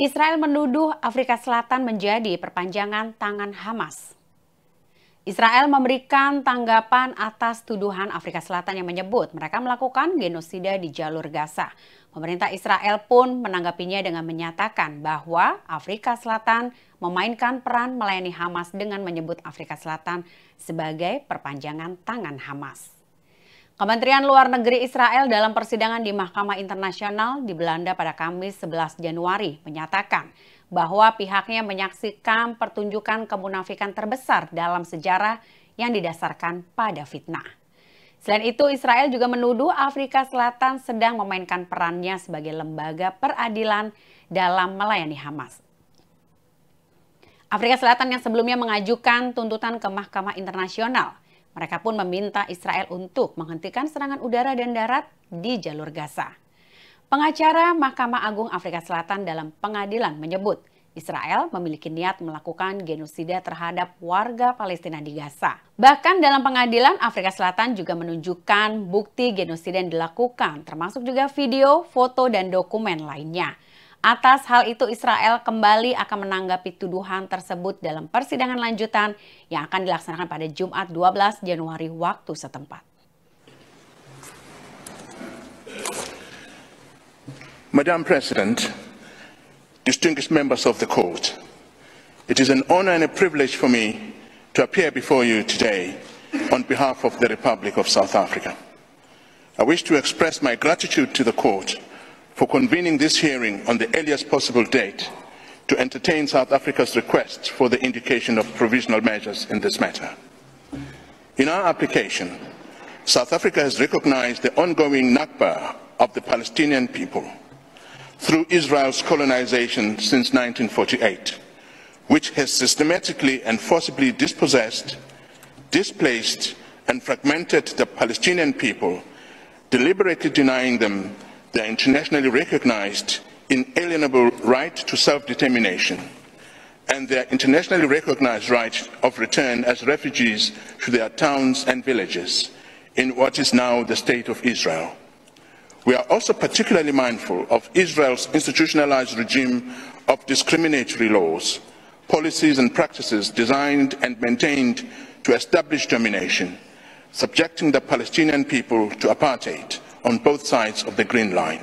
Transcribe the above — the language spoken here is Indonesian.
Israel menuduh Afrika Selatan menjadi perpanjangan tangan Hamas. Israel memberikan tanggapan atas tuduhan Afrika Selatan yang menyebut mereka melakukan genosida di jalur Gaza. Pemerintah Israel pun menanggapinya dengan menyatakan bahwa Afrika Selatan memainkan peran melayani Hamas dengan menyebut Afrika Selatan sebagai perpanjangan tangan Hamas. Kementerian Luar Negeri Israel dalam persidangan di Mahkamah Internasional di Belanda pada Kamis 11 Januari menyatakan bahwa pihaknya menyaksikan pertunjukan kemunafikan terbesar dalam sejarah yang didasarkan pada fitnah. Selain itu, Israel juga menuduh Afrika Selatan sedang memainkan perannya sebagai lembaga peradilan dalam melayani Hamas. Afrika Selatan yang sebelumnya mengajukan tuntutan ke Mahkamah Internasional – mereka pun meminta Israel untuk menghentikan serangan udara dan darat di jalur Gaza. Pengacara Mahkamah Agung Afrika Selatan dalam pengadilan menyebut Israel memiliki niat melakukan genosida terhadap warga Palestina di Gaza. Bahkan dalam pengadilan, Afrika Selatan juga menunjukkan bukti genosida yang dilakukan, termasuk juga video, foto, dan dokumen lainnya. Atas hal itu Israel kembali akan menanggapi tuduhan tersebut dalam persidangan lanjutan yang akan dilaksanakan pada Jumat 12 Januari waktu setempat. Madam President, distinguished members of the court, it is an honor and a privilege for me to appear before you today on behalf of the Republic of South Africa. I wish to express my gratitude to the court for convening this hearing on the earliest possible date to entertain South Africa's request for the indication of provisional measures in this matter. In our application, South Africa has recognized the ongoing Nakba of the Palestinian people through Israel's colonization since 1948, which has systematically and forcibly dispossessed, displaced, and fragmented the Palestinian people, deliberately denying them their internationally recognized inalienable right to self-determination and their internationally recognized right of return as refugees to their towns and villages in what is now the state of Israel. We are also particularly mindful of Israel's institutionalized regime of discriminatory laws, policies and practices designed and maintained to establish domination, subjecting the Palestinian people to apartheid, on both sides of the Green Line.